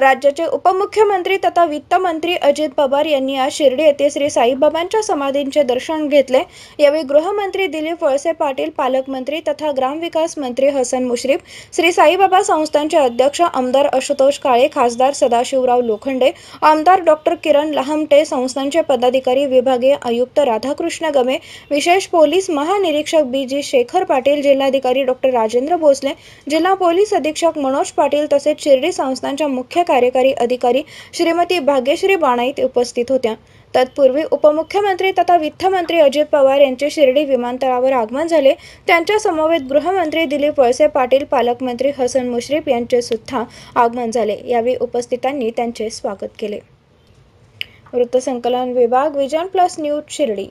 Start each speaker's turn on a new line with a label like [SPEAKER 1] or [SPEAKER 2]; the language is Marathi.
[SPEAKER 1] राज्याचे उपमुख्यमंत्री तथा वित्तमंत्री अजित पवार यांनी आज शिर्डी येथे श्री साईबाबांच्या समाधींचे दर्शन घेतले यावेळी गृहमंत्री दिलीप वळसे पाटील पालकमंत्री तथा ग्रामविकास मंत्री हसन मुश्रीफ श्री साईबाबा संस्थांचे अध्यक्ष आमदार आशुतोष काळे खासदार सदाशिवराव लोखंडे आमदार डॉक्टर किरण लहामटे संस्थांचे पदाधिकारी विभागीय आयुक्त राधाकृष्ण गमे विशेष पोलीस महानिरीक्षक बी जी शेखर पाटील जिल्हाधिकारी डॉक्टर राजेंद्र भोसले जिल्हा पोलीस अधीक्षक मनोज पाटील तसेच शिर्डी संस्थांच्या मुख्य कार्यकारी अधिकारी श्रीमती भाग्यश्री बाणाईत उपस्थित होत्या तत्पूर्वी उपमुख्यमंत्री तथा वित्तमंत्री अजित पवार यांचे शिर्डी विमानतळावर आगमन झाले त्यांच्या समवेत गृहमंत्री दिलीप वळसे पाटील पालकमंत्री हसन मुश्रीफ यांचे सुद्धा आगमन झाले यावेळी उपस्थितांनी त्यांचे स्वागत केले वृत्तसंकलन विभाग विजन प्लस न्यूज शिर्डी